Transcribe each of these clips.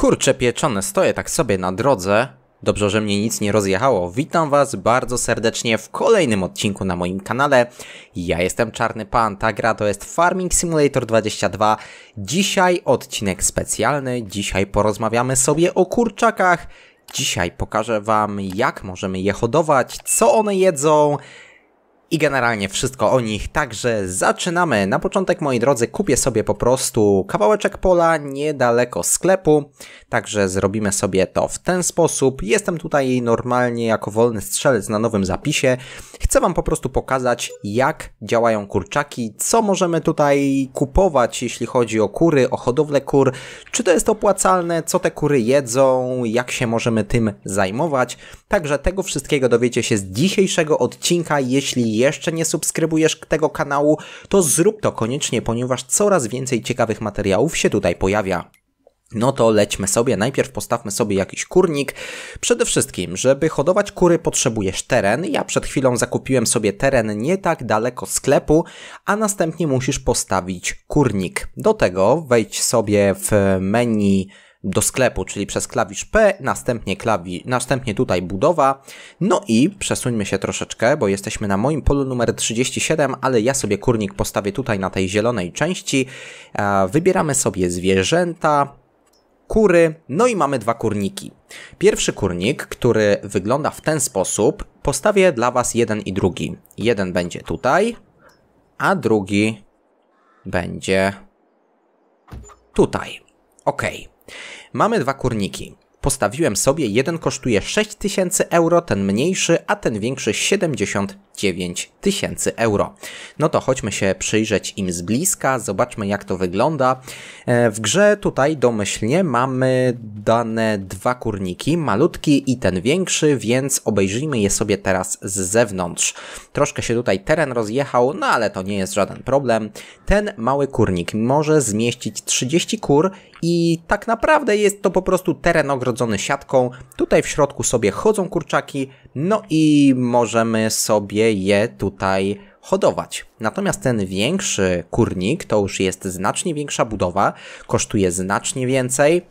Kurcze pieczone, stoję tak sobie na drodze. Dobrze, że mnie nic nie rozjechało. Witam was bardzo serdecznie w kolejnym odcinku na moim kanale. Ja jestem Czarny Pan, ta gra to jest Farming Simulator 22. Dzisiaj odcinek specjalny, dzisiaj porozmawiamy sobie o kurczakach. Dzisiaj pokażę wam jak możemy je hodować, co one jedzą, i generalnie wszystko o nich. Także zaczynamy. Na początek, moi drodzy, kupię sobie po prostu kawałeczek pola niedaleko sklepu. Także zrobimy sobie to w ten sposób. Jestem tutaj normalnie jako wolny strzelec na nowym zapisie. Chcę Wam po prostu pokazać, jak działają kurczaki, co możemy tutaj kupować, jeśli chodzi o kury, o hodowlę kur, czy to jest opłacalne, co te kury jedzą, jak się możemy tym zajmować. Także tego wszystkiego dowiecie się z dzisiejszego odcinka. Jeśli jeszcze nie subskrybujesz tego kanału, to zrób to koniecznie, ponieważ coraz więcej ciekawych materiałów się tutaj pojawia. No to lećmy sobie, najpierw postawmy sobie jakiś kurnik. Przede wszystkim, żeby hodować kury potrzebujesz teren. Ja przed chwilą zakupiłem sobie teren nie tak daleko sklepu, a następnie musisz postawić kurnik. Do tego wejdź sobie w menu do sklepu, czyli przez klawisz P, następnie, klawi, następnie tutaj budowa. No i przesuńmy się troszeczkę, bo jesteśmy na moim polu numer 37, ale ja sobie kurnik postawię tutaj na tej zielonej części. Wybieramy sobie zwierzęta, kury, no i mamy dwa kurniki. Pierwszy kurnik, który wygląda w ten sposób, postawię dla Was jeden i drugi. Jeden będzie tutaj, a drugi będzie tutaj. Ok. Mamy dwa kurniki. Postawiłem sobie, jeden kosztuje 6000 euro, ten mniejszy, a ten większy 70 9 tysięcy euro. No to chodźmy się przyjrzeć im z bliska, zobaczmy jak to wygląda. E, w grze tutaj domyślnie mamy dane dwa kurniki, malutki i ten większy, więc obejrzyjmy je sobie teraz z zewnątrz. Troszkę się tutaj teren rozjechał, no ale to nie jest żaden problem. Ten mały kurnik może zmieścić 30 kur i tak naprawdę jest to po prostu teren ogrodzony siatką. Tutaj w środku sobie chodzą kurczaki, no i możemy sobie je tutaj hodować. Natomiast ten większy kurnik to już jest znacznie większa budowa, kosztuje znacznie więcej.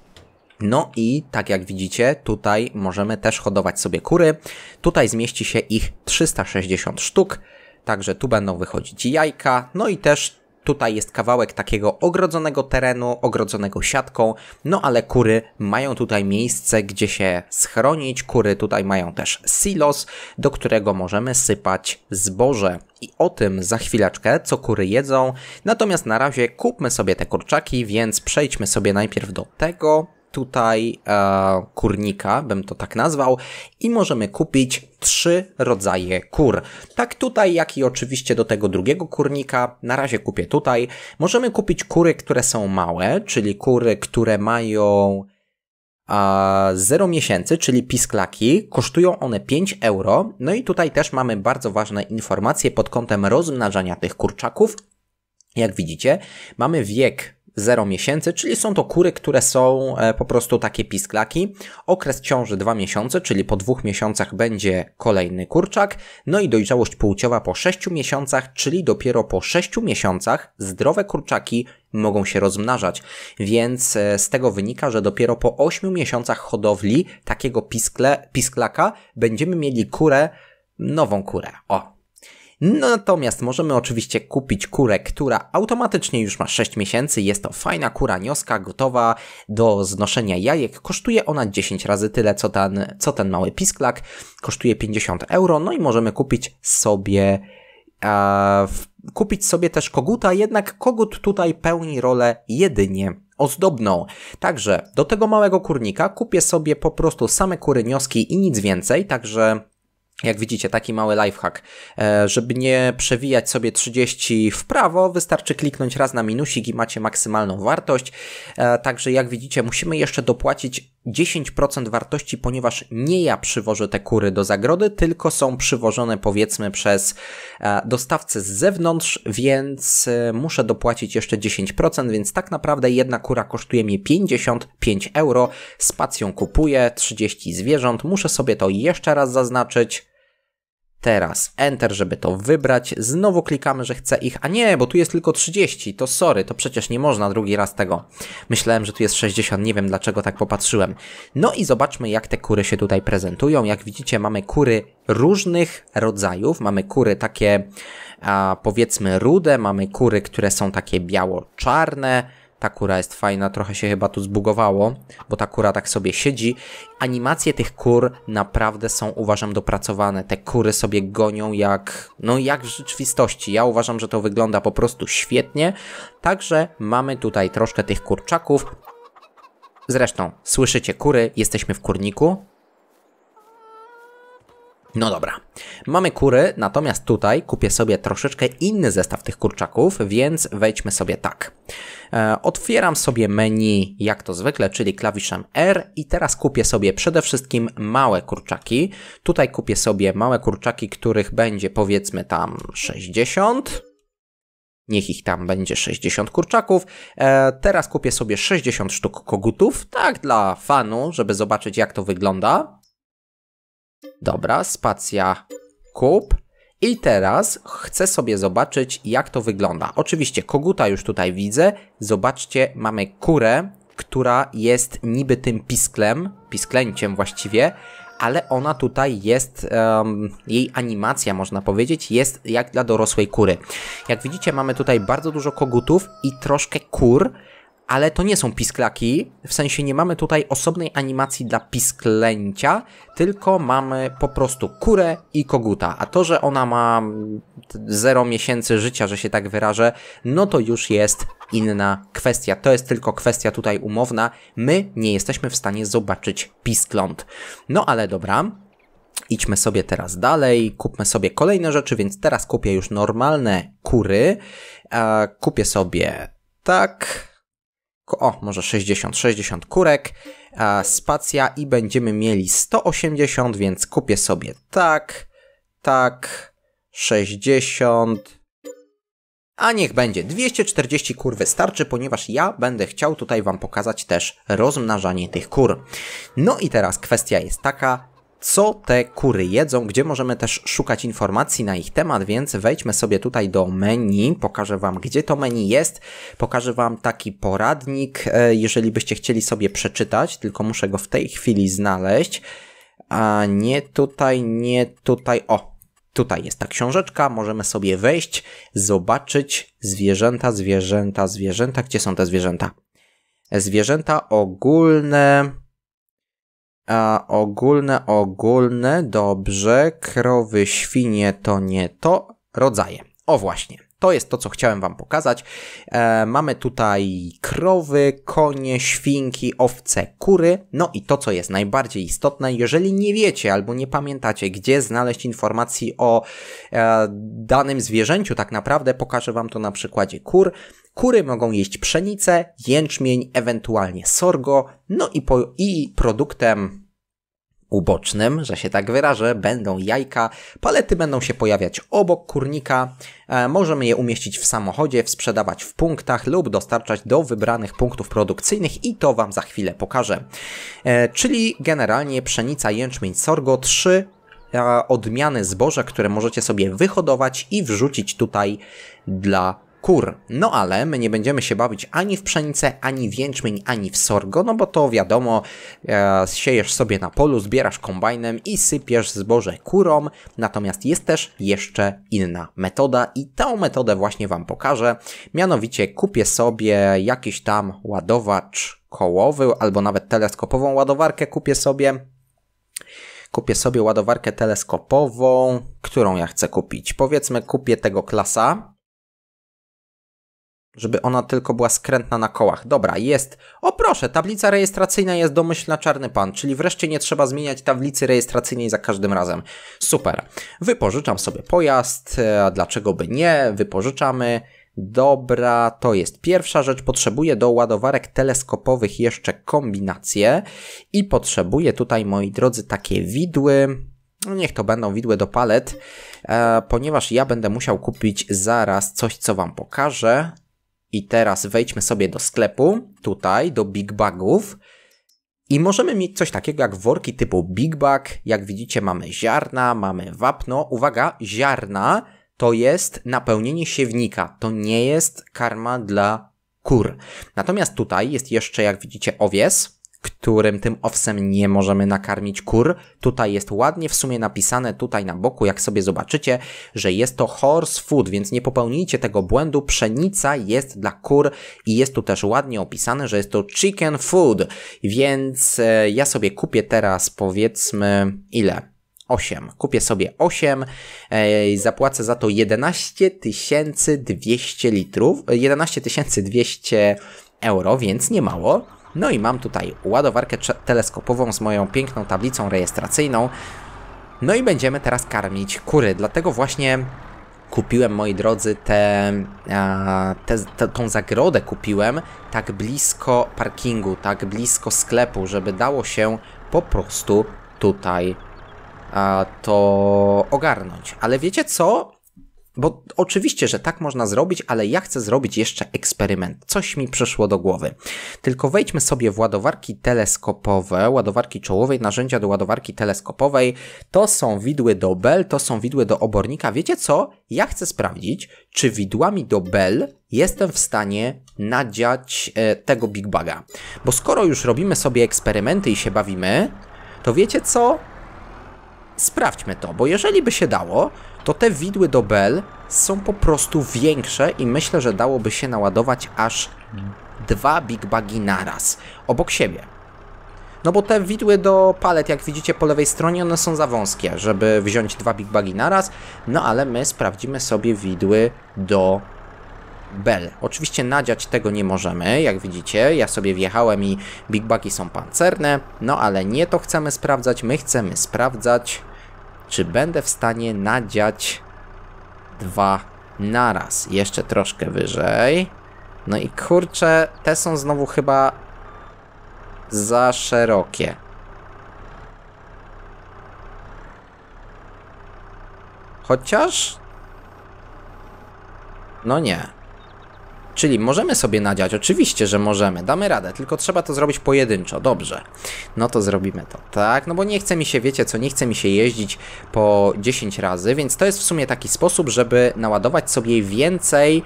No i tak jak widzicie, tutaj możemy też hodować sobie kury. Tutaj zmieści się ich 360 sztuk, także tu będą wychodzić jajka, no i też Tutaj jest kawałek takiego ogrodzonego terenu, ogrodzonego siatką, no ale kury mają tutaj miejsce, gdzie się schronić. Kury tutaj mają też silos, do którego możemy sypać zboże. I o tym za chwileczkę, co kury jedzą. Natomiast na razie kupmy sobie te kurczaki, więc przejdźmy sobie najpierw do tego tutaj e, kurnika, bym to tak nazwał, i możemy kupić trzy rodzaje kur. Tak tutaj, jak i oczywiście do tego drugiego kurnika, na razie kupię tutaj. Możemy kupić kury, które są małe, czyli kury, które mają a e, 0 miesięcy, czyli pisklaki, kosztują one 5 euro. No i tutaj też mamy bardzo ważne informacje pod kątem rozmnażania tych kurczaków. Jak widzicie, mamy wiek 0 miesięcy, czyli są to kury, które są e, po prostu takie pisklaki. Okres ciąży 2 miesiące, czyli po dwóch miesiącach będzie kolejny kurczak. No i dojrzałość płciowa po 6 miesiącach, czyli dopiero po 6 miesiącach zdrowe kurczaki mogą się rozmnażać. Więc e, z tego wynika, że dopiero po 8 miesiącach hodowli takiego piskle, pisklaka będziemy mieli kurę, nową kurę. O, Natomiast możemy oczywiście kupić kurę, która automatycznie już ma 6 miesięcy. Jest to fajna kura nioska, gotowa do znoszenia jajek. Kosztuje ona 10 razy tyle, co ten, co ten mały pisklak. Kosztuje 50 euro, no i możemy kupić sobie a, kupić sobie też koguta, jednak kogut tutaj pełni rolę jedynie ozdobną. Także do tego małego kurnika kupię sobie po prostu same kury nioski i nic więcej, także jak widzicie, taki mały lifehack. E, żeby nie przewijać sobie 30 w prawo, wystarczy kliknąć raz na minusik i macie maksymalną wartość. E, także jak widzicie, musimy jeszcze dopłacić 10% wartości, ponieważ nie ja przywożę te kury do zagrody, tylko są przywożone powiedzmy przez e, dostawcę z zewnątrz, więc muszę dopłacić jeszcze 10%, więc tak naprawdę jedna kura kosztuje mi 55 euro. Spacją kupuję 30 zwierząt, muszę sobie to jeszcze raz zaznaczyć. Teraz Enter, żeby to wybrać. Znowu klikamy, że chcę ich. A nie, bo tu jest tylko 30. To sorry, to przecież nie można drugi raz tego. Myślałem, że tu jest 60. Nie wiem dlaczego tak popatrzyłem. No i zobaczmy, jak te kury się tutaj prezentują. Jak widzicie, mamy kury różnych rodzajów. Mamy kury takie a, powiedzmy rude, mamy kury, które są takie biało-czarne ta kura jest fajna, trochę się chyba tu zbugowało, bo ta kura tak sobie siedzi. Animacje tych kur naprawdę są, uważam, dopracowane. Te kury sobie gonią jak, no jak w rzeczywistości. Ja uważam, że to wygląda po prostu świetnie. Także mamy tutaj troszkę tych kurczaków. Zresztą, słyszycie kury, jesteśmy w kurniku, no dobra, mamy kury, natomiast tutaj kupię sobie troszeczkę inny zestaw tych kurczaków, więc wejdźmy sobie tak. E, otwieram sobie menu jak to zwykle, czyli klawiszem R i teraz kupię sobie przede wszystkim małe kurczaki. Tutaj kupię sobie małe kurczaki, których będzie powiedzmy tam 60. Niech ich tam będzie 60 kurczaków. E, teraz kupię sobie 60 sztuk kogutów, tak dla fanu, żeby zobaczyć jak to wygląda. Dobra, spacja kup. I teraz chcę sobie zobaczyć, jak to wygląda. Oczywiście koguta już tutaj widzę. Zobaczcie, mamy kurę, która jest niby tym pisklem, pisklęciem właściwie, ale ona tutaj jest, um, jej animacja można powiedzieć, jest jak dla dorosłej kury. Jak widzicie mamy tutaj bardzo dużo kogutów i troszkę kur, ale to nie są pisklaki, w sensie nie mamy tutaj osobnej animacji dla pisklęcia, tylko mamy po prostu kurę i koguta, a to, że ona ma 0 miesięcy życia, że się tak wyrażę, no to już jest inna kwestia. To jest tylko kwestia tutaj umowna. My nie jesteśmy w stanie zobaczyć piskląt. No ale dobra, idźmy sobie teraz dalej, kupmy sobie kolejne rzeczy, więc teraz kupię już normalne kury. E, kupię sobie tak, o może 60, 60 kurek, spacja i będziemy mieli 180, więc kupię sobie tak, tak, 60, a niech będzie, 240 kur wystarczy, ponieważ ja będę chciał tutaj Wam pokazać też rozmnażanie tych kur. No i teraz kwestia jest taka, co te kury jedzą, gdzie możemy też szukać informacji na ich temat, więc wejdźmy sobie tutaj do menu, pokażę Wam, gdzie to menu jest, pokażę Wam taki poradnik, e, jeżeli byście chcieli sobie przeczytać, tylko muszę go w tej chwili znaleźć, a nie tutaj, nie tutaj, o, Tutaj jest ta książeczka, możemy sobie wejść, zobaczyć zwierzęta, zwierzęta, zwierzęta. Gdzie są te zwierzęta? Zwierzęta ogólne. A ogólne, ogólne, dobrze. Krowy, świnie to nie to. Rodzaje. O właśnie. To jest to, co chciałem Wam pokazać. E, mamy tutaj krowy, konie, świnki, owce, kury. No i to, co jest najbardziej istotne, jeżeli nie wiecie albo nie pamiętacie, gdzie znaleźć informacji o e, danym zwierzęciu, tak naprawdę pokażę Wam to na przykładzie kur. Kury mogą jeść pszenicę, jęczmień, ewentualnie sorgo, no i, po, i produktem ubocznym, że się tak wyrażę, będą jajka. Palety będą się pojawiać obok kurnika. E, możemy je umieścić w samochodzie, sprzedawać w punktach lub dostarczać do wybranych punktów produkcyjnych i to Wam za chwilę pokażę. E, czyli generalnie pszenica, jęczmień, sorgo, trzy e, odmiany zboża, które możecie sobie wyhodować i wrzucić tutaj dla kur. No ale my nie będziemy się bawić ani w pszenicę, ani w jęczmień, ani w sorgo, no bo to wiadomo, e, siejesz sobie na polu, zbierasz kombajnem i sypiesz zboże kurom. Natomiast jest też jeszcze inna metoda i tę metodę właśnie Wam pokażę. Mianowicie kupię sobie jakiś tam ładowacz kołowy albo nawet teleskopową ładowarkę kupię sobie. Kupię sobie ładowarkę teleskopową, którą ja chcę kupić. Powiedzmy, kupię tego klasa żeby ona tylko była skrętna na kołach. Dobra, jest. O proszę, tablica rejestracyjna jest domyślna czarny pan, czyli wreszcie nie trzeba zmieniać tablicy rejestracyjnej za każdym razem. Super. Wypożyczam sobie pojazd, e, a dlaczego by nie? Wypożyczamy. Dobra, to jest pierwsza rzecz. Potrzebuję do ładowarek teleskopowych jeszcze kombinacje i potrzebuję tutaj, moi drodzy, takie widły. No niech to będą widły do palet, e, ponieważ ja będę musiał kupić zaraz coś, co Wam pokażę. I teraz wejdźmy sobie do sklepu, tutaj, do Big Bagów. I możemy mieć coś takiego jak worki typu Big Bag. Jak widzicie, mamy ziarna, mamy wapno. Uwaga, ziarna to jest napełnienie siewnika, to nie jest karma dla kur. Natomiast tutaj jest jeszcze, jak widzicie, owies którym tym owsem nie możemy nakarmić kur. Tutaj jest ładnie w sumie napisane, tutaj na boku, jak sobie zobaczycie, że jest to horse food, więc nie popełnijcie tego błędu. Pszenica jest dla kur i jest tu też ładnie opisane, że jest to chicken food, więc e, ja sobie kupię teraz powiedzmy ile? 8. Kupię sobie 8, e, i zapłacę za to 11 200 litrów, 11 e, 200 euro, więc nie mało. No i mam tutaj ładowarkę teleskopową z moją piękną tablicą rejestracyjną. No i będziemy teraz karmić kury, dlatego właśnie kupiłem, moi drodzy, tę te, te, tą zagrodę kupiłem tak blisko parkingu, tak blisko sklepu, żeby dało się po prostu tutaj a, to ogarnąć. Ale wiecie co? Bo oczywiście, że tak można zrobić, ale ja chcę zrobić jeszcze eksperyment. Coś mi przyszło do głowy. Tylko wejdźmy sobie w ładowarki teleskopowe, ładowarki czołowej, narzędzia do ładowarki teleskopowej. To są widły do bel, to są widły do obornika. Wiecie co? Ja chcę sprawdzić, czy widłami do bel jestem w stanie nadziać e, tego Big Baga. Bo skoro już robimy sobie eksperymenty i się bawimy, to wiecie co? Sprawdźmy to, bo jeżeli by się dało, to te widły do bel są po prostu większe i myślę, że dałoby się naładować aż dwa Big Bagi naraz obok siebie. No bo te widły do palet, jak widzicie po lewej stronie, one są za wąskie, żeby wziąć dwa Big Bagi naraz, no ale my sprawdzimy sobie widły do bel. Oczywiście nadziać tego nie możemy, jak widzicie, ja sobie wjechałem i Big Bagi są pancerne, no ale nie to chcemy sprawdzać, my chcemy sprawdzać czy będę w stanie nadziać dwa naraz. Jeszcze troszkę wyżej. No i kurczę, te są znowu chyba za szerokie. Chociaż... No nie. Czyli możemy sobie nadziać, oczywiście, że możemy, damy radę, tylko trzeba to zrobić pojedynczo, dobrze. No to zrobimy to, tak? No bo nie chce mi się, wiecie co, nie chce mi się jeździć po 10 razy, więc to jest w sumie taki sposób, żeby naładować sobie więcej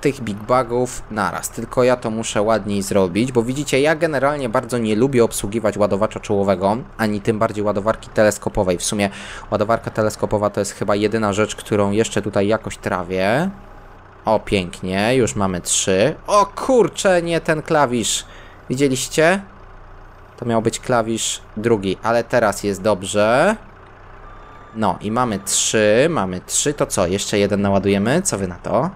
tych big bugów naraz, tylko ja to muszę ładniej zrobić, bo widzicie, ja generalnie bardzo nie lubię obsługiwać ładowacza czołowego, ani tym bardziej ładowarki teleskopowej. W sumie ładowarka teleskopowa to jest chyba jedyna rzecz, którą jeszcze tutaj jakoś trawię. O, pięknie, już mamy trzy. O kurcze, nie ten klawisz. Widzieliście? To miał być klawisz drugi, ale teraz jest dobrze. No i mamy trzy, mamy trzy, to co? Jeszcze jeden naładujemy? Co wy na to?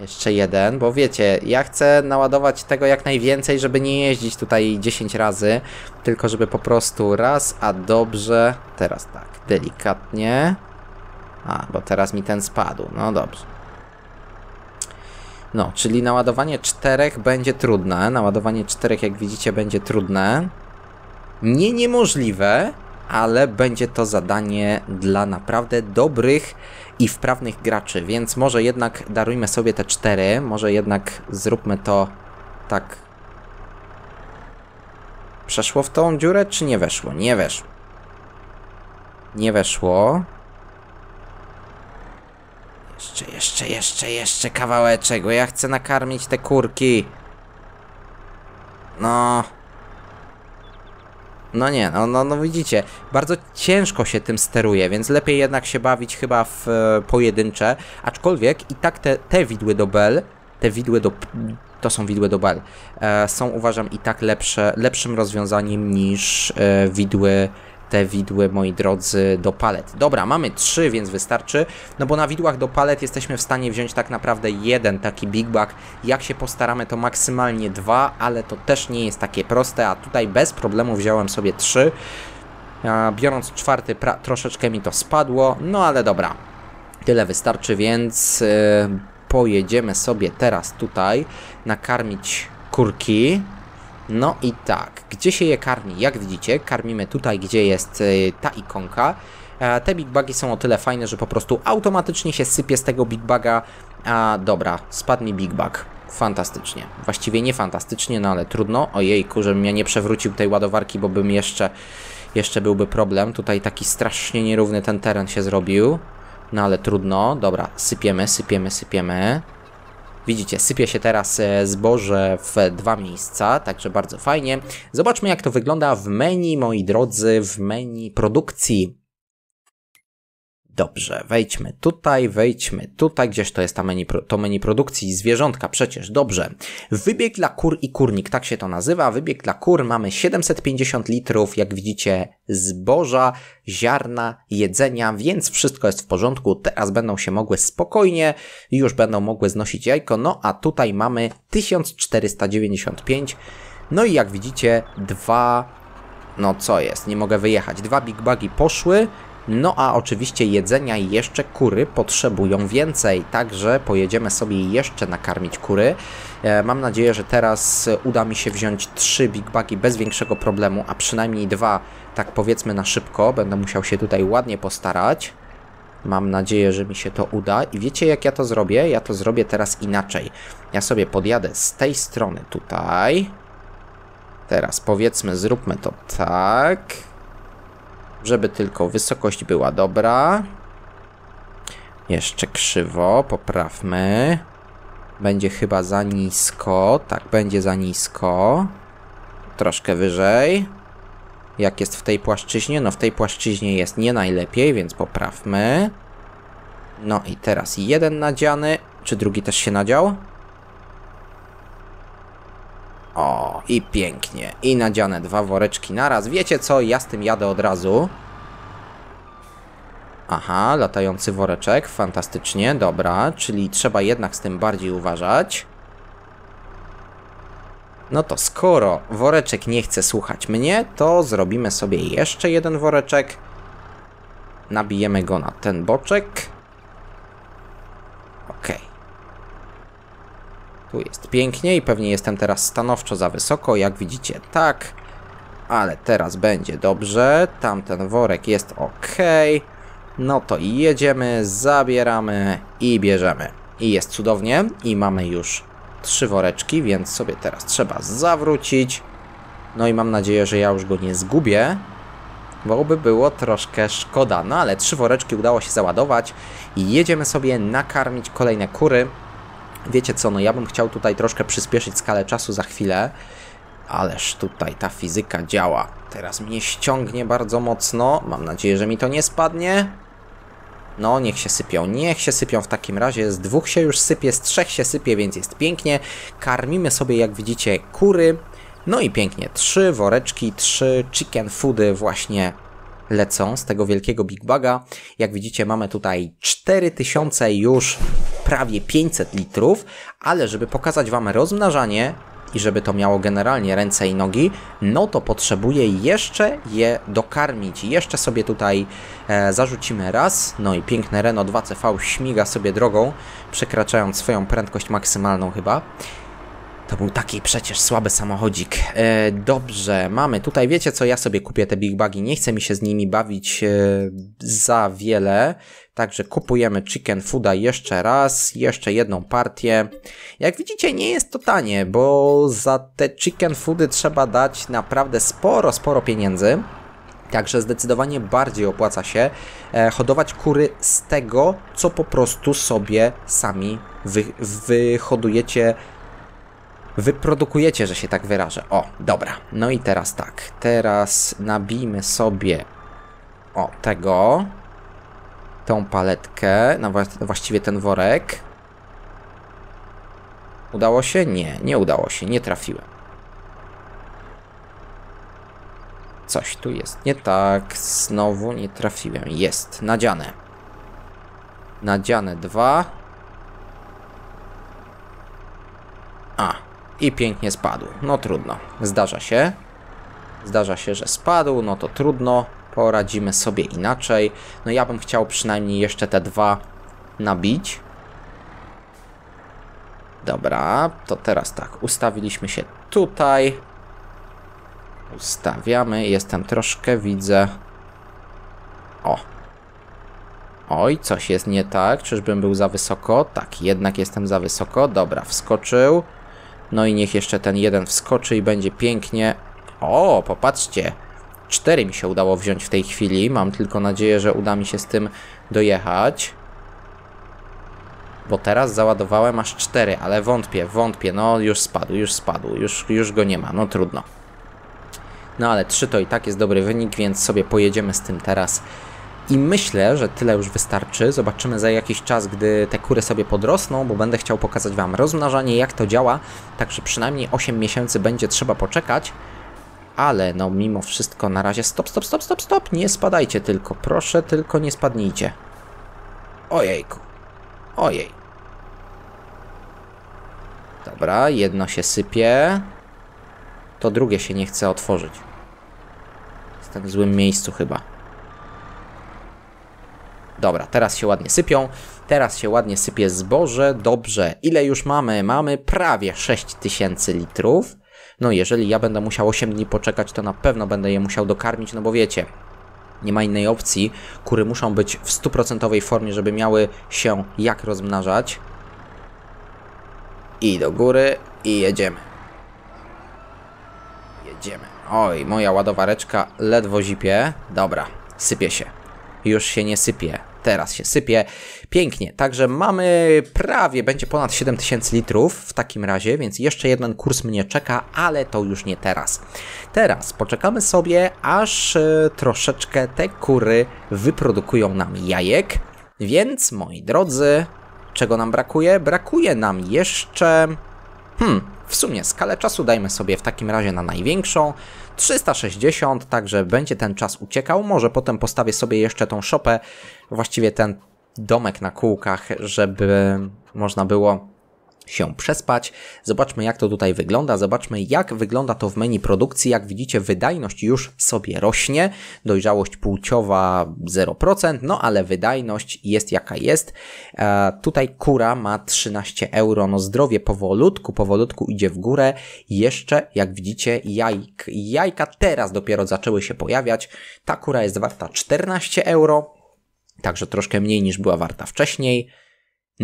Jeszcze jeden, bo wiecie, ja chcę naładować tego jak najwięcej, żeby nie jeździć tutaj 10 razy, tylko żeby po prostu raz, a dobrze, teraz tak, delikatnie. A, bo teraz mi ten spadł, no dobrze. No, czyli naładowanie czterech będzie trudne. Naładowanie czterech, jak widzicie, będzie trudne. Nie niemożliwe, ale będzie to zadanie dla naprawdę dobrych i wprawnych graczy, więc może jednak darujmy sobie te cztery, może jednak zróbmy to tak. Przeszło w tą dziurę, czy nie weszło? Nie weszło. Nie weszło. Jeszcze, jeszcze, jeszcze, jeszcze kawałeczek, bo ja chcę nakarmić te kurki. No... No nie, no, no, no widzicie, bardzo ciężko się tym steruje, więc lepiej jednak się bawić chyba w e, pojedyncze, aczkolwiek i tak te, te widły do bel, te widły do... to są widły do bel, e, są uważam i tak lepsze, lepszym rozwiązaniem niż e, widły te widły, moi drodzy, do palet. Dobra, mamy trzy, więc wystarczy, no bo na widłach do palet jesteśmy w stanie wziąć tak naprawdę jeden taki big bag. Jak się postaramy, to maksymalnie dwa, ale to też nie jest takie proste, a tutaj bez problemu wziąłem sobie trzy. Biorąc czwarty, troszeczkę mi to spadło, no ale dobra. Tyle wystarczy, więc yy, pojedziemy sobie teraz tutaj nakarmić kurki. No i tak, gdzie się je karmi? Jak widzicie, karmimy tutaj, gdzie jest y, ta ikonka. E, te Big Bugi są o tyle fajne, że po prostu automatycznie się sypie z tego Big Buga. A dobra, spadnie Big Bug. Fantastycznie. Właściwie nie fantastycznie, no ale trudno. Ojejku, żebym ja nie przewrócił tej ładowarki, bo bym jeszcze, jeszcze byłby problem. Tutaj taki strasznie nierówny ten teren się zrobił. No ale trudno. Dobra, sypiemy, sypiemy, sypiemy. Widzicie, sypie się teraz e, zboże w dwa miejsca, także bardzo fajnie. Zobaczmy jak to wygląda w menu, moi drodzy, w menu produkcji. Dobrze, wejdźmy tutaj, wejdźmy tutaj, gdzieś to jest ta menu, to menu produkcji zwierzątka, przecież, dobrze. Wybieg dla kur i kurnik, tak się to nazywa, wybieg dla kur, mamy 750 litrów, jak widzicie, zboża, ziarna, jedzenia, więc wszystko jest w porządku, teraz będą się mogły spokojnie, już będą mogły znosić jajko, no a tutaj mamy 1495, no i jak widzicie, dwa, no co jest, nie mogę wyjechać, dwa Big Bugi poszły, no a oczywiście jedzenia jeszcze kury potrzebują więcej, także pojedziemy sobie jeszcze nakarmić kury. E, mam nadzieję, że teraz uda mi się wziąć trzy Big Bugi bez większego problemu, a przynajmniej dwa, tak powiedzmy na szybko. Będę musiał się tutaj ładnie postarać. Mam nadzieję, że mi się to uda. I wiecie jak ja to zrobię? Ja to zrobię teraz inaczej. Ja sobie podjadę z tej strony tutaj. Teraz powiedzmy zróbmy to tak żeby tylko wysokość była dobra. Jeszcze krzywo, poprawmy. Będzie chyba za nisko, tak, będzie za nisko. Troszkę wyżej. Jak jest w tej płaszczyźnie? No w tej płaszczyźnie jest nie najlepiej, więc poprawmy. No i teraz jeden nadziany. Czy drugi też się nadział? O, i pięknie. I nadziane dwa woreczki naraz. Wiecie co, ja z tym jadę od razu. Aha, latający woreczek, fantastycznie, dobra, czyli trzeba jednak z tym bardziej uważać. No to skoro woreczek nie chce słuchać mnie, to zrobimy sobie jeszcze jeden woreczek. Nabijemy go na ten boczek. Tu jest pięknie i pewnie jestem teraz stanowczo za wysoko, jak widzicie, tak. Ale teraz będzie dobrze, tamten worek jest ok. No to jedziemy, zabieramy i bierzemy. I jest cudownie i mamy już trzy woreczki, więc sobie teraz trzeba zawrócić. No i mam nadzieję, że ja już go nie zgubię, bo by było troszkę szkoda. No ale trzy woreczki udało się załadować i jedziemy sobie nakarmić kolejne kury. Wiecie co, no ja bym chciał tutaj troszkę przyspieszyć skalę czasu za chwilę, ależ tutaj ta fizyka działa. Teraz mnie ściągnie bardzo mocno, mam nadzieję, że mi to nie spadnie. No, niech się sypią, niech się sypią w takim razie. Z dwóch się już sypie, z trzech się sypie, więc jest pięknie. Karmimy sobie, jak widzicie, kury. No i pięknie, trzy woreczki, trzy chicken foody właśnie lecą z tego wielkiego Big Baga. Jak widzicie mamy tutaj 4000 już prawie 500 litrów, ale żeby pokazać Wam rozmnażanie i żeby to miało generalnie ręce i nogi, no to potrzebuję jeszcze je dokarmić. Jeszcze sobie tutaj e, zarzucimy raz, no i piękne Renault 2CV śmiga sobie drogą, przekraczając swoją prędkość maksymalną chyba. To był taki przecież słaby samochodzik. E, dobrze, mamy. Tutaj wiecie co, ja sobie kupię te Big Bagi. Nie chcę mi się z nimi bawić e, za wiele. Także kupujemy Chicken Fooda jeszcze raz, jeszcze jedną partię. Jak widzicie, nie jest to tanie, bo za te Chicken Foody trzeba dać naprawdę sporo, sporo pieniędzy. Także zdecydowanie bardziej opłaca się e, hodować kury z tego, co po prostu sobie sami wy, wyhodujecie wyprodukujecie, że się tak wyrażę. O, dobra. No i teraz tak. Teraz nabijmy sobie o tego, tą paletkę, no właściwie ten worek. Udało się? Nie, nie udało się, nie trafiłem. Coś tu jest nie tak, znowu nie trafiłem. Jest, nadziane. Nadziane dwa. A, i pięknie spadł. No trudno, zdarza się. Zdarza się, że spadł, no to trudno, poradzimy sobie inaczej. No ja bym chciał przynajmniej jeszcze te dwa nabić. Dobra, to teraz tak, ustawiliśmy się tutaj. Ustawiamy, jestem troszkę, widzę. O. Oj, coś jest nie tak, czyżbym był za wysoko? Tak, jednak jestem za wysoko. Dobra, wskoczył. No i niech jeszcze ten jeden wskoczy i będzie pięknie. O, popatrzcie. Cztery mi się udało wziąć w tej chwili. Mam tylko nadzieję, że uda mi się z tym dojechać. Bo teraz załadowałem aż cztery, ale wątpię, wątpię. No już spadł, już spadł, już, już go nie ma, no trudno. No ale trzy to i tak jest dobry wynik, więc sobie pojedziemy z tym teraz i myślę, że tyle już wystarczy. Zobaczymy za jakiś czas, gdy te kury sobie podrosną, bo będę chciał pokazać Wam rozmnażanie, jak to działa. Także przynajmniej 8 miesięcy będzie trzeba poczekać. Ale no mimo wszystko na razie stop, stop, stop, stop, stop. Nie spadajcie tylko. Proszę, tylko nie spadnijcie. Ojejku. Ojej. Dobra, jedno się sypie. To drugie się nie chce otworzyć. Jestem w złym miejscu chyba. Dobra, teraz się ładnie sypią. Teraz się ładnie sypie zboże. Dobrze, ile już mamy? Mamy prawie 6000 litrów. No jeżeli ja będę musiał 8 dni poczekać, to na pewno będę je musiał dokarmić, no bo wiecie, nie ma innej opcji. Kury muszą być w 100% formie, żeby miały się jak rozmnażać. I do góry i jedziemy. Jedziemy. Oj, moja ładowareczka ledwo zipie. Dobra, sypie się. Już się nie sypie teraz się sypie. Pięknie, także mamy prawie, będzie ponad 7000 litrów w takim razie, więc jeszcze jeden kurs mnie czeka, ale to już nie teraz. Teraz poczekamy sobie, aż e, troszeczkę te kury wyprodukują nam jajek, więc moi drodzy, czego nam brakuje? Brakuje nam jeszcze... Hmm, w sumie skalę czasu dajmy sobie w takim razie na największą. 360, także będzie ten czas uciekał. Może potem postawię sobie jeszcze tą szopę, właściwie ten domek na kółkach, żeby można było się przespać. Zobaczmy jak to tutaj wygląda, zobaczmy jak wygląda to w menu produkcji. Jak widzicie wydajność już sobie rośnie, dojrzałość płciowa 0%, no ale wydajność jest jaka jest. E, tutaj kura ma 13 euro, no zdrowie powolutku, powolutku idzie w górę. Jeszcze jak widzicie jajk, jajka teraz dopiero zaczęły się pojawiać. Ta kura jest warta 14 euro, także troszkę mniej niż była warta wcześniej.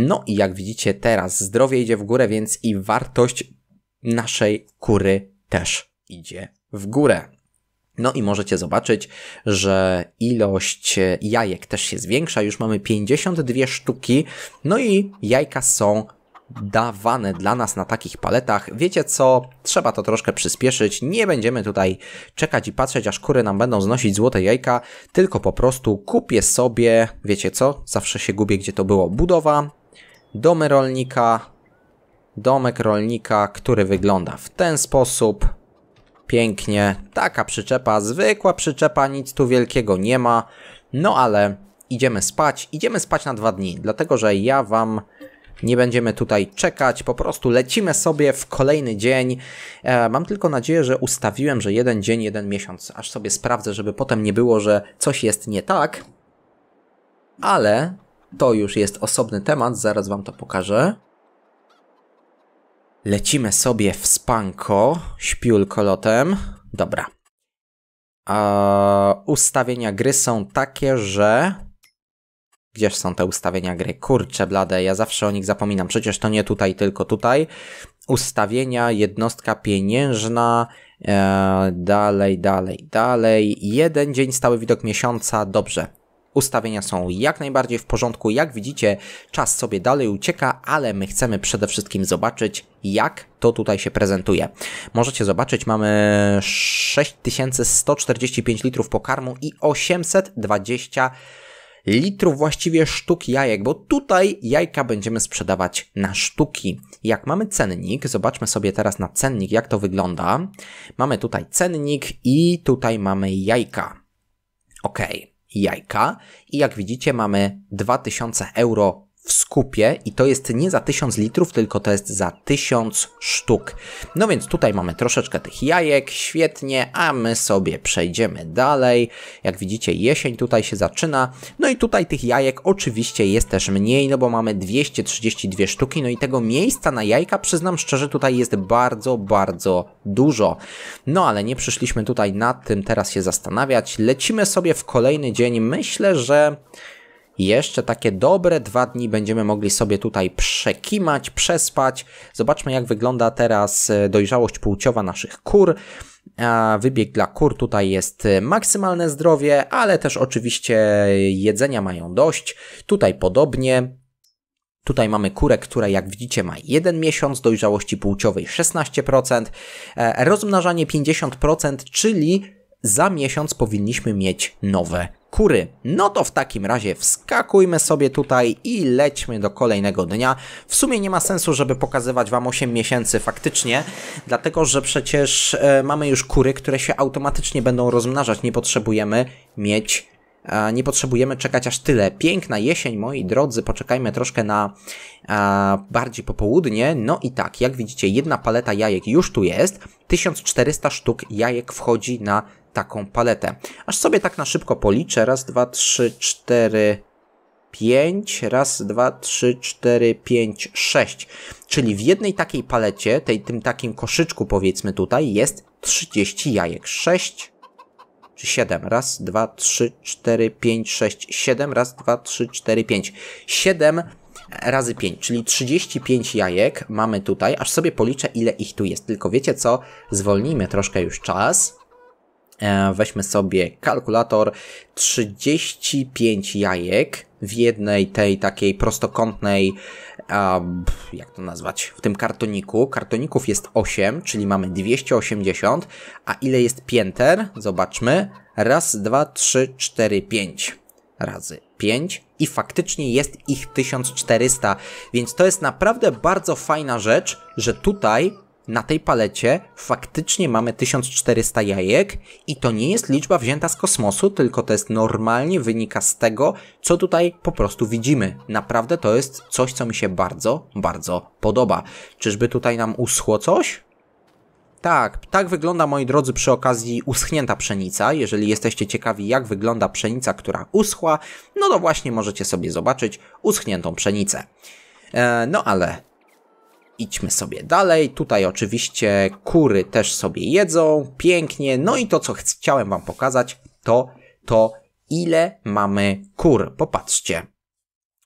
No i jak widzicie teraz zdrowie idzie w górę, więc i wartość naszej kury też idzie w górę. No i możecie zobaczyć, że ilość e, jajek też się zwiększa. Już mamy 52 sztuki. No i jajka są dawane dla nas na takich paletach. Wiecie co? Trzeba to troszkę przyspieszyć. Nie będziemy tutaj czekać i patrzeć, aż kury nam będą znosić złote jajka, tylko po prostu kupię sobie, wiecie co? Zawsze się gubię, gdzie to było. Budowa, domy rolnika, domek rolnika, który wygląda w ten sposób. Pięknie, taka przyczepa, zwykła przyczepa, nic tu wielkiego nie ma, no ale idziemy spać, idziemy spać na dwa dni, dlatego że ja wam nie będziemy tutaj czekać, po prostu lecimy sobie w kolejny dzień. E, mam tylko nadzieję, że ustawiłem, że jeden dzień, jeden miesiąc, aż sobie sprawdzę, żeby potem nie było, że coś jest nie tak. Ale to już jest osobny temat, zaraz wam to pokażę. Lecimy sobie w spanko, śpiulkolotem. Dobra. Eee, ustawienia gry są takie, że... Gdzież są te ustawienia gry? Kurcze blade, ja zawsze o nich zapominam. Przecież to nie tutaj, tylko tutaj. Ustawienia, jednostka pieniężna, eee, dalej, dalej, dalej. Jeden dzień, stały widok miesiąca, dobrze. Ustawienia są jak najbardziej w porządku. Jak widzicie, czas sobie dalej ucieka, ale my chcemy przede wszystkim zobaczyć, jak to tutaj się prezentuje. Możecie zobaczyć, mamy 6145 litrów pokarmu i 820 litrów właściwie sztuk jajek, bo tutaj jajka będziemy sprzedawać na sztuki. Jak mamy cennik, zobaczmy sobie teraz na cennik, jak to wygląda. Mamy tutaj cennik i tutaj mamy jajka. Okej. Okay jajka i jak widzicie mamy 2000 euro w skupie i to jest nie za 1000 litrów, tylko to jest za 1000 sztuk. No więc tutaj mamy troszeczkę tych jajek, świetnie, a my sobie przejdziemy dalej. Jak widzicie jesień tutaj się zaczyna, no i tutaj tych jajek oczywiście jest też mniej, no bo mamy 232 sztuki, no i tego miejsca na jajka przyznam szczerze tutaj jest bardzo, bardzo dużo. No ale nie przyszliśmy tutaj nad tym teraz się zastanawiać, lecimy sobie w kolejny dzień, myślę, że... Jeszcze takie dobre dwa dni będziemy mogli sobie tutaj przekimać, przespać. Zobaczmy, jak wygląda teraz e, dojrzałość płciowa naszych kur. Wybieg dla kur tutaj jest e, maksymalne zdrowie, ale też oczywiście jedzenia mają dość. Tutaj podobnie. Tutaj mamy kurę, która jak widzicie ma 1 miesiąc, dojrzałości płciowej 16%, e, rozmnażanie 50%, czyli za miesiąc powinniśmy mieć nowe kury. No to w takim razie wskakujmy sobie tutaj i lećmy do kolejnego dnia. W sumie nie ma sensu, żeby pokazywać Wam 8 miesięcy faktycznie, dlatego że przecież e, mamy już kury, które się automatycznie będą rozmnażać. Nie potrzebujemy mieć e, nie potrzebujemy czekać aż tyle. Piękna jesień, moi drodzy, poczekajmy troszkę na a, e, bardziej popołudnie. No i tak, jak widzicie, jedna paleta jajek już tu jest. 1400 sztuk jajek wchodzi na taką paletę. Aż sobie tak na szybko policzę. Raz, dwa, trzy, cztery, pięć. Raz, dwa, trzy, cztery, pięć, sześć. Czyli w jednej takiej palecie, tej, tym takim koszyczku powiedzmy tutaj, jest 30 jajek. Sześć, czy siedem? Raz, dwa, trzy, cztery, pięć, sześć, siedem. Raz, dwa, trzy, cztery, pięć. Siedem razy 5, czyli 35 jajek mamy tutaj, aż sobie policzę ile ich tu jest. Tylko wiecie co? Zwolnijmy troszkę już czas E, weźmy sobie kalkulator, 35 jajek w jednej tej takiej prostokątnej, jak to nazwać, w tym kartoniku. Kartoników jest 8, czyli mamy 280, a ile jest pięter? Zobaczmy. Raz, dwa, trzy, cztery, pięć razy 5 i faktycznie jest ich 1400, więc to jest naprawdę bardzo fajna rzecz, że tutaj na tej palecie faktycznie mamy 1400 jajek i to nie jest liczba wzięta z kosmosu, tylko to jest normalnie wynika z tego, co tutaj po prostu widzimy. Naprawdę to jest coś, co mi się bardzo, bardzo podoba. Czyżby tutaj nam uschło coś? Tak, tak wygląda moi drodzy przy okazji uschnięta pszenica. Jeżeli jesteście ciekawi jak wygląda pszenica, która uschła, no to właśnie możecie sobie zobaczyć uschniętą pszenicę. E, no ale idźmy sobie dalej. Tutaj oczywiście kury też sobie jedzą, pięknie. No i to, co chciałem wam pokazać, to to, ile mamy kur. Popatrzcie.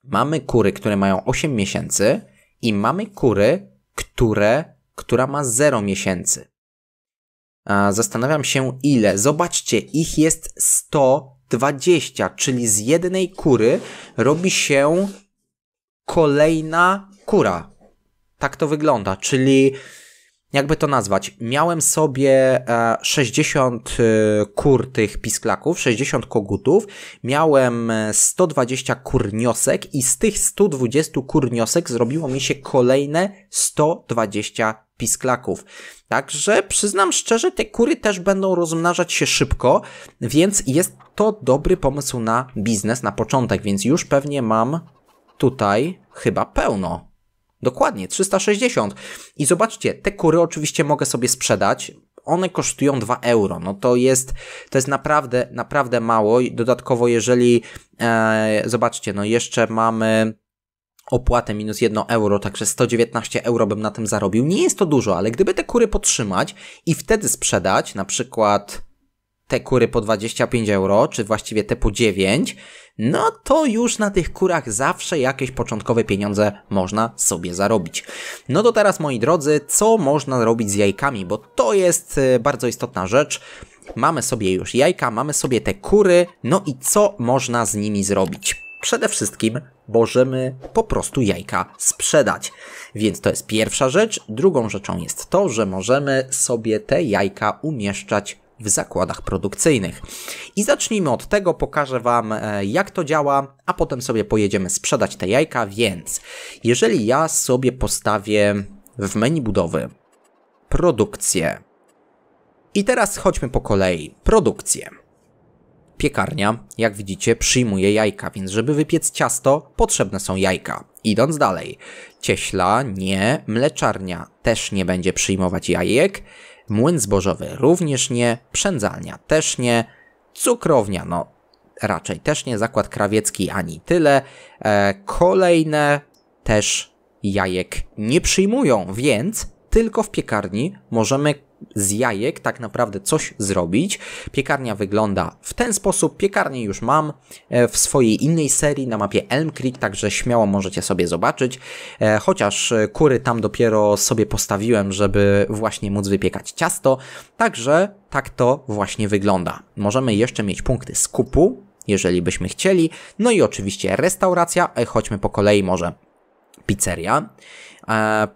Mamy kury, które mają 8 miesięcy i mamy kury, które, która ma 0 miesięcy. Zastanawiam się ile. Zobaczcie, ich jest 120, czyli z jednej kury robi się kolejna kura tak to wygląda, czyli jakby to nazwać, miałem sobie 60 e, e, kur tych pisklaków, 60 kogutów, miałem 120 e, kurniosek i z tych 120 kurniosek zrobiło mi się kolejne 120 pisklaków. Także przyznam szczerze, te kury też będą rozmnażać się szybko, więc jest to dobry pomysł na biznes na początek, więc już pewnie mam tutaj chyba pełno Dokładnie, 360. I zobaczcie, te kury oczywiście mogę sobie sprzedać. One kosztują 2 euro. No to jest, to jest naprawdę, naprawdę mało. I dodatkowo, jeżeli e, zobaczcie, no jeszcze mamy opłatę minus 1 euro, także 119 euro bym na tym zarobił. Nie jest to dużo, ale gdyby te kury potrzymać i wtedy sprzedać, na przykład te kury po 25 euro, czy właściwie te po 9, no to już na tych kurach zawsze jakieś początkowe pieniądze można sobie zarobić. No to teraz moi drodzy, co można zrobić z jajkami, bo to jest e, bardzo istotna rzecz. Mamy sobie już jajka, mamy sobie te kury, no i co można z nimi zrobić? Przede wszystkim możemy po prostu jajka sprzedać. Więc to jest pierwsza rzecz. Drugą rzeczą jest to, że możemy sobie te jajka umieszczać w zakładach produkcyjnych. I zacznijmy od tego, pokażę Wam e, jak to działa, a potem sobie pojedziemy sprzedać te jajka, więc jeżeli ja sobie postawię w menu budowy produkcję i teraz chodźmy po kolei, produkcję. Piekarnia, jak widzicie, przyjmuje jajka, więc żeby wypiec ciasto, potrzebne są jajka. Idąc dalej, cieśla nie, mleczarnia też nie będzie przyjmować jajek, Młyn zbożowy również nie, przędzalnia też nie, cukrownia no raczej też nie, zakład krawiecki ani tyle. E, kolejne też jajek nie przyjmują, więc tylko w piekarni możemy z jajek tak naprawdę coś zrobić. Piekarnia wygląda w ten sposób. Piekarnię już mam e, w swojej innej serii na mapie Elm Creek, także śmiało możecie sobie zobaczyć. E, chociaż e, kury tam dopiero sobie postawiłem, żeby właśnie móc wypiekać ciasto. Także tak to właśnie wygląda. Możemy jeszcze mieć punkty skupu, jeżeli byśmy chcieli. No i oczywiście restauracja. Chodźmy po kolei może pizzeria.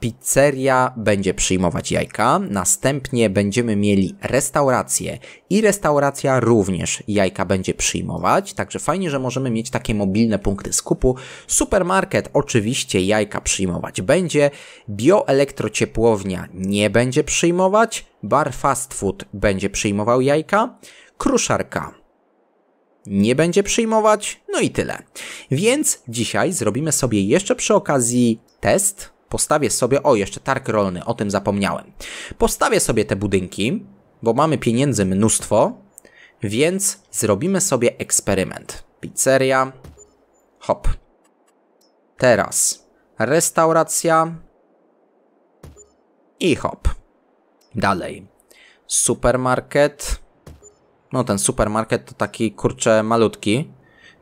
Pizzeria będzie przyjmować jajka, następnie będziemy mieli restaurację i restauracja również jajka będzie przyjmować, także fajnie, że możemy mieć takie mobilne punkty skupu. Supermarket oczywiście jajka przyjmować będzie, bioelektrociepłownia nie będzie przyjmować, bar fast food będzie przyjmował jajka, kruszarka nie będzie przyjmować, no i tyle. Więc dzisiaj zrobimy sobie jeszcze przy okazji test postawię sobie, o jeszcze targ rolny, o tym zapomniałem. Postawię sobie te budynki, bo mamy pieniędzy mnóstwo, więc zrobimy sobie eksperyment. Pizzeria, hop. Teraz restauracja i hop. Dalej. Supermarket. No ten supermarket to taki kurczę malutki.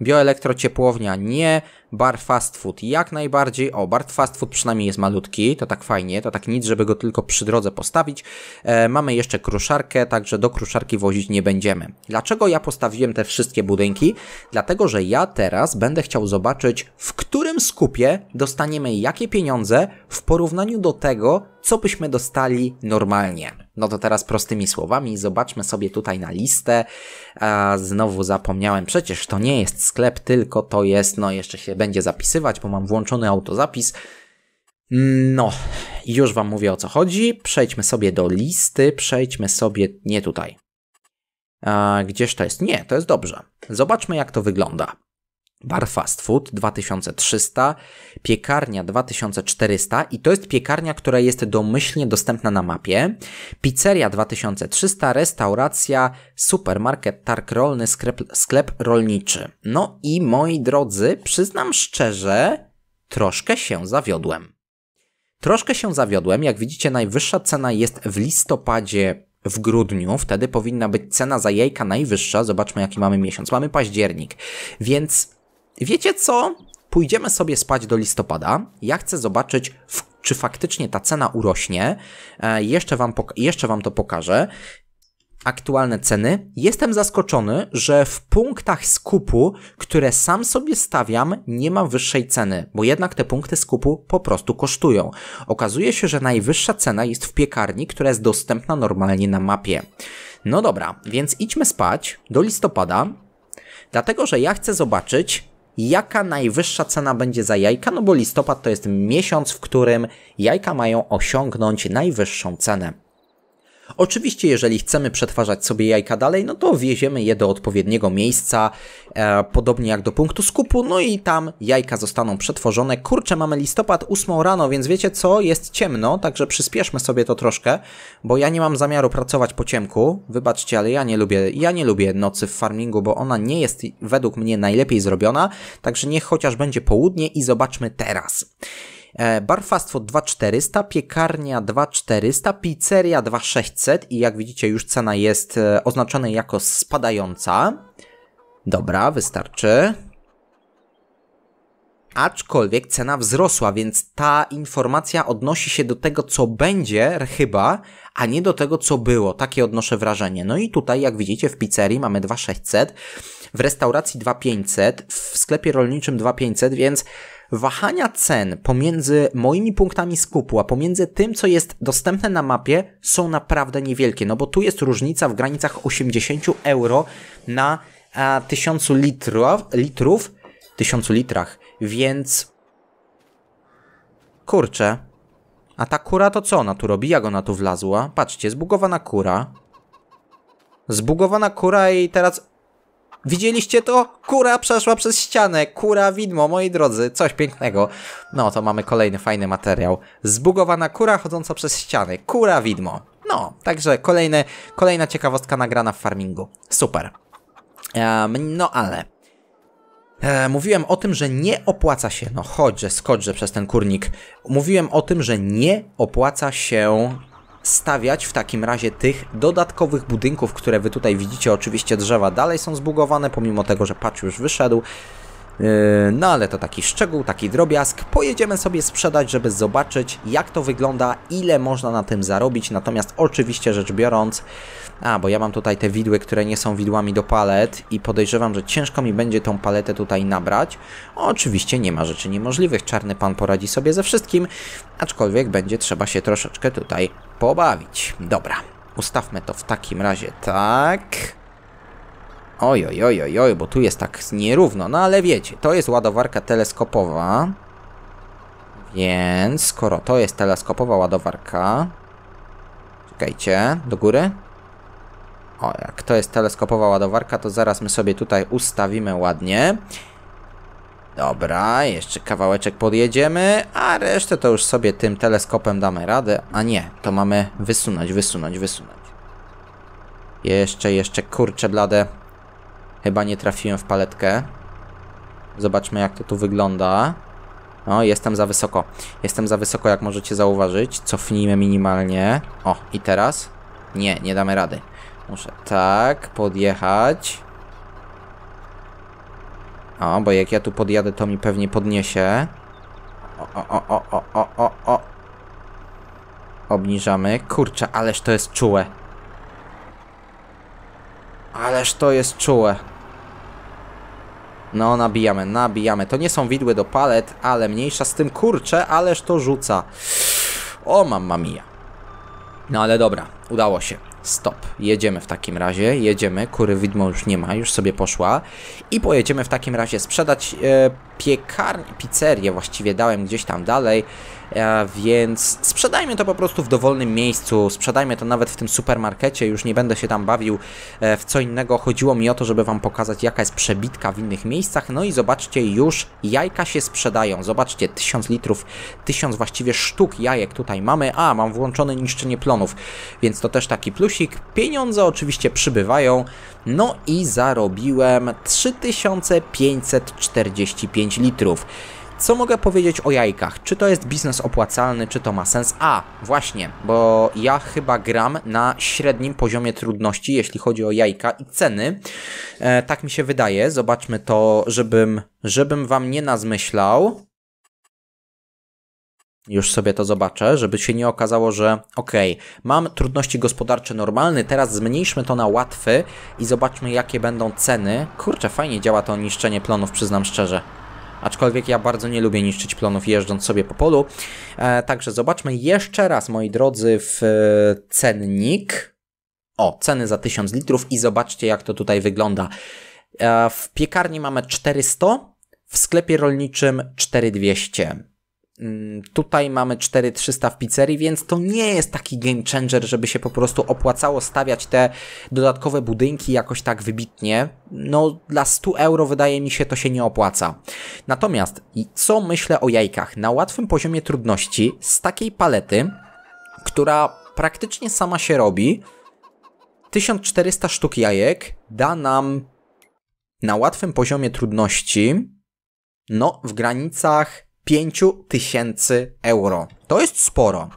Bioelektrociepłownia nie, bar fast food, jak najbardziej. O, bar fast food przynajmniej jest malutki, to tak fajnie, to tak nic, żeby go tylko przy drodze postawić. E, mamy jeszcze kruszarkę, także do kruszarki wozić nie będziemy. Dlaczego ja postawiłem te wszystkie budynki? Dlatego, że ja teraz będę chciał zobaczyć, w którym skupie dostaniemy jakie pieniądze w porównaniu do tego, co byśmy dostali normalnie. No to teraz prostymi słowami zobaczmy sobie tutaj na listę. A znowu zapomniałem, przecież to nie jest sklep, tylko to jest, no jeszcze się będzie zapisywać, bo mam włączony autozapis. No, już Wam mówię o co chodzi. Przejdźmy sobie do listy, przejdźmy sobie, nie tutaj. E, gdzież to jest? Nie, to jest dobrze. Zobaczmy jak to wygląda. Bar fast food 2300, piekarnia 2400 i to jest piekarnia, która jest domyślnie dostępna na mapie, pizzeria 2300, restauracja, supermarket, targ rolny, sklep, sklep rolniczy. No i moi drodzy, przyznam szczerze, troszkę się zawiodłem. Troszkę się zawiodłem, jak widzicie najwyższa cena jest w listopadzie w grudniu, wtedy powinna być cena za jajka najwyższa. Zobaczmy, jaki mamy miesiąc. Mamy październik, więc wiecie co? Pójdziemy sobie spać do listopada. Ja chcę zobaczyć, czy faktycznie ta cena urośnie. E, jeszcze wam, jeszcze wam to pokażę aktualne ceny, jestem zaskoczony, że w punktach skupu, które sam sobie stawiam, nie ma wyższej ceny, bo jednak te punkty skupu po prostu kosztują. Okazuje się, że najwyższa cena jest w piekarni, która jest dostępna normalnie na mapie. No dobra, więc idźmy spać do listopada, dlatego że ja chcę zobaczyć, jaka najwyższa cena będzie za jajka, no bo listopad to jest miesiąc, w którym jajka mają osiągnąć najwyższą cenę. Oczywiście, jeżeli chcemy przetwarzać sobie jajka dalej, no to wieziemy je do odpowiedniego miejsca, e, podobnie jak do punktu skupu, no i tam jajka zostaną przetworzone. Kurczę, mamy listopad 8 rano, więc wiecie co, jest ciemno, także przyspieszmy sobie to troszkę, bo ja nie mam zamiaru pracować po ciemku. Wybaczcie, ale ja nie lubię, ja nie lubię nocy w farmingu, bo ona nie jest według mnie najlepiej zrobiona, także niech chociaż będzie południe i zobaczmy teraz. Bar food 2400, piekarnia 2400, pizzeria 2600 i jak widzicie już cena jest e, oznaczona jako spadająca. Dobra, wystarczy. Aczkolwiek cena wzrosła, więc ta informacja odnosi się do tego, co będzie chyba, a nie do tego, co było. Takie odnoszę wrażenie. No i tutaj, jak widzicie, w pizzerii mamy 2600, w restauracji 2500, w sklepie rolniczym 2500, więc wahania cen pomiędzy moimi punktami skupu, a pomiędzy tym, co jest dostępne na mapie, są naprawdę niewielkie. No bo tu jest różnica w granicach 80 euro na a, e, 1000 litrów, litrów, 1000 litrach, więc kurczę. A ta kura to co ona tu robi? Jak ona tu wlazła? Patrzcie, zbugowana kura. Zbugowana kura i teraz Widzieliście to? Kura przeszła przez ścianę. Kura widmo, moi drodzy. Coś pięknego. No, to mamy kolejny fajny materiał. Zbugowana kura chodząca przez ściany. Kura widmo. No, także kolejne, kolejna ciekawostka nagrana w farmingu. Super. Um, no ale... E, mówiłem o tym, że nie opłaca się, no chodźże, skoczże przez ten kurnik. Mówiłem o tym, że nie opłaca się stawiać w takim razie tych dodatkowych budynków, które wy tutaj widzicie. Oczywiście drzewa dalej są zbugowane, pomimo tego, że patch już wyszedł. Yy, no ale to taki szczegół, taki drobiazg. Pojedziemy sobie sprzedać, żeby zobaczyć jak to wygląda, ile można na tym zarobić. Natomiast oczywiście rzecz biorąc, a, bo ja mam tutaj te widły, które nie są widłami do palet i podejrzewam, że ciężko mi będzie tą paletę tutaj nabrać. Oczywiście nie ma rzeczy niemożliwych, Czarny Pan poradzi sobie ze wszystkim, aczkolwiek będzie trzeba się troszeczkę tutaj pobawić. Dobra, ustawmy to w takim razie tak... Oj, oj, oj, oj, oj, bo tu jest tak nierówno, no ale wiecie, to jest ładowarka teleskopowa. Więc skoro to jest teleskopowa ładowarka... Czekajcie, do góry? O, jak to jest teleskopowa ładowarka, to zaraz my sobie tutaj ustawimy ładnie. Dobra, jeszcze kawałeczek podjedziemy, a resztę to już sobie tym teleskopem damy radę. A nie, to mamy wysunąć, wysunąć, wysunąć. Jeszcze, jeszcze, kurczę blade. Chyba nie trafiłem w paletkę. Zobaczmy jak to tu wygląda. No, jestem za wysoko. Jestem za wysoko, jak możecie zauważyć. Cofnijmy minimalnie. O, i teraz? Nie, nie damy rady. Muszę tak podjechać. O, bo jak ja tu podjadę, to mi pewnie podniesie. O, o, o, o, o, o, o. Obniżamy. Kurczę, ależ to jest czułe. Ależ to jest czułe. No, nabijamy, nabijamy. To nie są widły do palet, ale mniejsza z tym, kurczę, ależ to rzuca. O, mamma mia. No ale dobra, udało się. Stop, jedziemy w takim razie, jedziemy, kury widmo już nie ma, już sobie poszła i pojedziemy w takim razie sprzedać e, piekarnię, pizzerię właściwie dałem gdzieś tam dalej, więc sprzedajmy to po prostu w dowolnym miejscu, sprzedajmy to nawet w tym supermarkecie, już nie będę się tam bawił e, w co innego. Chodziło mi o to, żeby Wam pokazać jaka jest przebitka w innych miejscach, no i zobaczcie już jajka się sprzedają, zobaczcie 1000 litrów, 1000 właściwie sztuk jajek tutaj mamy, a mam włączone niszczenie plonów, więc to też taki plusik. Pieniądze oczywiście przybywają, no i zarobiłem 3545 litrów. Co mogę powiedzieć o jajkach? Czy to jest biznes opłacalny, czy to ma sens? A, właśnie, bo ja chyba gram na średnim poziomie trudności, jeśli chodzi o jajka i ceny. E, tak mi się wydaje. Zobaczmy to, żebym, żebym wam nie nazmyślał. Już sobie to zobaczę, żeby się nie okazało, że okej, okay, mam trudności gospodarcze normalny, teraz zmniejszmy to na łatwy i zobaczmy jakie będą ceny. Kurczę, fajnie działa to niszczenie plonów, przyznam szczerze aczkolwiek ja bardzo nie lubię niszczyć plonów jeżdżąc sobie po polu. E, także zobaczmy jeszcze raz, moi drodzy, w e, cennik. O, ceny za 1000 litrów i zobaczcie, jak to tutaj wygląda. E, w piekarni mamy 400, w sklepie rolniczym 4200. Mm, tutaj mamy 4300 w pizzerii, więc to nie jest taki game changer, żeby się po prostu opłacało stawiać te dodatkowe budynki jakoś tak wybitnie. No, dla 100 euro wydaje mi się to się nie opłaca. Natomiast, co myślę o jajkach? Na łatwym poziomie trudności z takiej palety, która praktycznie sama się robi, 1400 sztuk jajek da nam na łatwym poziomie trudności, no, w granicach 5 tysięcy euro. To jest sporo.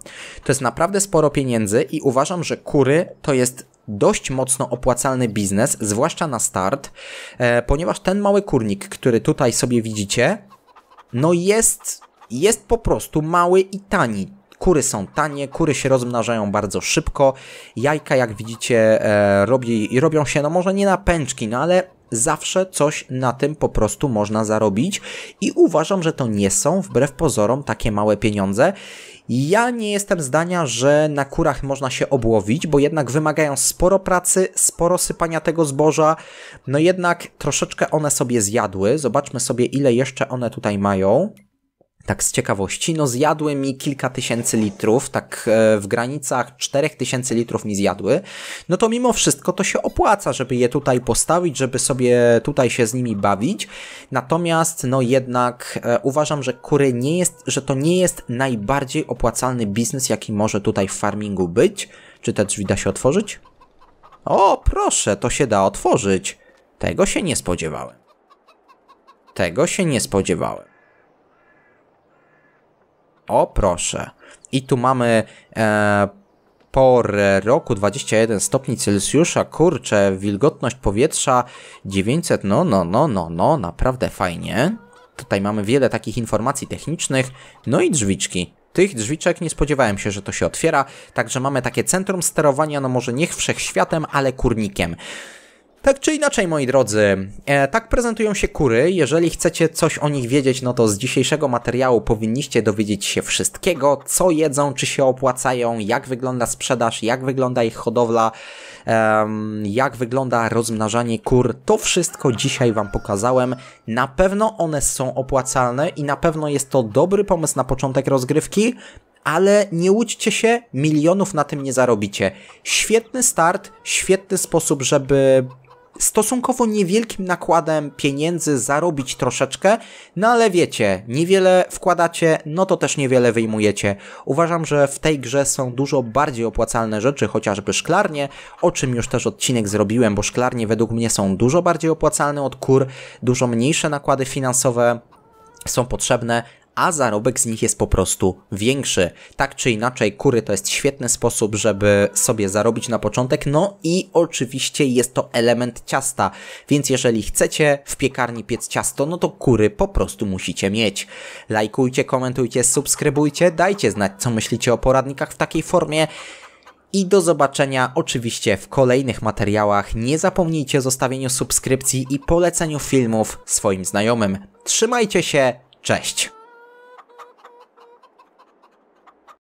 To jest naprawdę sporo pieniędzy i uważam, że kury to jest dość mocno opłacalny biznes, zwłaszcza na start, e, ponieważ ten mały kurnik, który tutaj sobie widzicie, no jest, jest po prostu mały i tani. Kury są tanie, kury się rozmnażają bardzo szybko. Jajka, jak widzicie, e, robi, robią się, no może nie na pęczki, no ale Zawsze coś na tym po prostu można zarobić i uważam, że to nie są wbrew pozorom takie małe pieniądze. Ja nie jestem zdania, że na kurach można się obłowić, bo jednak wymagają sporo pracy, sporo sypania tego zboża. No jednak troszeczkę one sobie zjadły. Zobaczmy sobie, ile jeszcze one tutaj mają tak z ciekawości, no zjadły mi kilka tysięcy litrów, tak e, w granicach czterech tysięcy litrów mi zjadły, no to mimo wszystko to się opłaca, żeby je tutaj postawić, żeby sobie tutaj się z nimi bawić. Natomiast no jednak e, uważam, że kury nie jest, że to nie jest najbardziej opłacalny biznes, jaki może tutaj w farmingu być. Czy te drzwi da się otworzyć? O, proszę, to się da otworzyć. Tego się nie spodziewałem. Tego się nie spodziewałem. O proszę. I tu mamy e, porę roku 21 stopni Celsjusza, kurczę, wilgotność powietrza 900, no, no, no, no, no, naprawdę fajnie. Tutaj mamy wiele takich informacji technicznych, no i drzwiczki. Tych drzwiczek nie spodziewałem się, że to się otwiera, także mamy takie centrum sterowania, no może niech wszechświatem, ale kurnikiem. Tak czy inaczej, moi drodzy, e, tak prezentują się kury. Jeżeli chcecie coś o nich wiedzieć, no to z dzisiejszego materiału powinniście dowiedzieć się wszystkiego, co jedzą, czy się opłacają, jak wygląda sprzedaż, jak wygląda ich hodowla, jak wygląda rozmnażanie kur. To wszystko dzisiaj Wam pokazałem. Na pewno one są opłacalne i na pewno jest to dobry pomysł na początek rozgrywki, ale nie łudźcie się, milionów na tym nie zarobicie. Świetny start, świetny sposób, żeby stosunkowo niewielkim nakładem pieniędzy zarobić troszeczkę, no ale wiecie, niewiele wkładacie, no to też niewiele wyjmujecie. Uważam, że w tej grze są dużo bardziej opłacalne rzeczy, chociażby szklarnie, o czym już też odcinek zrobiłem, bo szklarnie według mnie są dużo bardziej opłacalne od kur, dużo mniejsze nakłady finansowe są potrzebne, a zarobek z nich jest po prostu większy. Tak czy inaczej, kury to jest świetny sposób, żeby sobie zarobić na początek, no i oczywiście jest to element ciasta, więc jeżeli chcecie w piekarni piec ciasto, no to kury po prostu musicie mieć. Lajkujcie, komentujcie, subskrybujcie, dajcie znać co myślicie o poradnikach w takiej formie. I do zobaczenia oczywiście w kolejnych materiałach. Nie zapomnijcie o zostawieniu subskrypcji i poleceniu filmów swoim znajomym. Trzymajcie się, cześć!